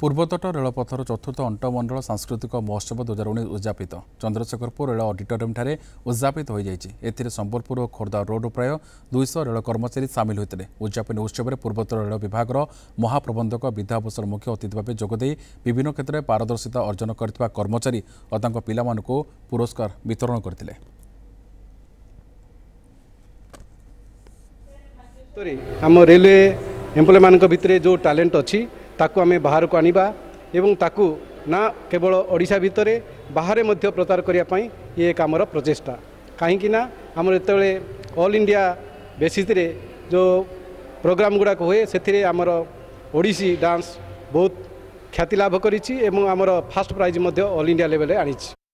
ପୂର୍ବତଟ ରେଳପଥର ଚତୁର୍ଥ ଅଣ୍ଟମଣ୍ଡଳ ସାଂସ୍କୃତିକ ମହୋତ୍ସବ ଦୁଇ ହଜାର ଉଣେଇଶ ଉଦ୍ଯାପିତ ଚନ୍ଦ୍ରଶେଖରପୁର ରେଳ ଅଡିଟୋରିୟମ୍ଠାରେ ଉଦ୍ଯାପିତ ହୋଇଯାଇଛି ଏଥିରେ ସମ୍ବଲପୁର ଓ ଖୋର୍ଦ୍ଧା ରୋଡ଼ରୁ ପ୍ରାୟ ଦୁଇଶହ ରେଳ କର୍ମଚାରୀ ସାମିଲ ହୋଇଥିଲେ ଉଦ୍ଯାପନୀ ଉତ୍ସବରେ ପୂର୍ବତର ରେଳ ବିଭାଗର ମହାପ୍ରବନ୍ଧକ ବିଦ୍ୟାଭୂଷଣ ମୁଖ୍ୟ ଅତିଥି ଭାବେ ଯୋଗଦେଇ ବିଭିନ୍ନ କ୍ଷେତ୍ରରେ ପାରଦର୍ଶିତା ଅର୍ଜନ କରିଥିବା କର୍ମଚାରୀ ଓ ତାଙ୍କ ପିଲାମାନଙ୍କୁ ପୁରସ୍କାର ବିତରଣ କରିଥିଲେ ଆମ ରେଲୱେ ଏମ୍ପ୍ଲୟମାନଙ୍କ ଭିତରେ ଯେଉଁ ଟ୍ୟାଲେଣ୍ଟ ଅଛି ତାକୁ ଆମେ ବାହାରକୁ ଆଣିବା ଏବଂ ତାକୁ ନା କେବଳ ଓଡ଼ିଶା ଭିତରେ ବାହାରେ ମଧ୍ୟ ପ୍ରଚାର କରିବା ପାଇଁ ଇଏ ଏକ ଆମର ପ୍ରଚେଷ୍ଟା କାହିଁକି ନା ଆମର ଯେତେବେଳେ ଅଲ୍ ଇଣ୍ଡିଆ ବେସିସ୍ରେ ଯେଉଁ ପ୍ରୋଗ୍ରାମ ଗୁଡ଼ାକ ହୁଏ ସେଥିରେ ଆମର ଓଡ଼ିଶୀ ଡାନ୍ସ ବହୁତ ଖ୍ୟାତି ଲାଭ କରିଛି ଏବଂ ଆମର ଫାଷ୍ଟ ପ୍ରାଇଜ୍ ମଧ୍ୟ ଅଲ୍ ଇଣ୍ଡିଆ ଲେଭେଲ୍ରେ ଆଣିଛି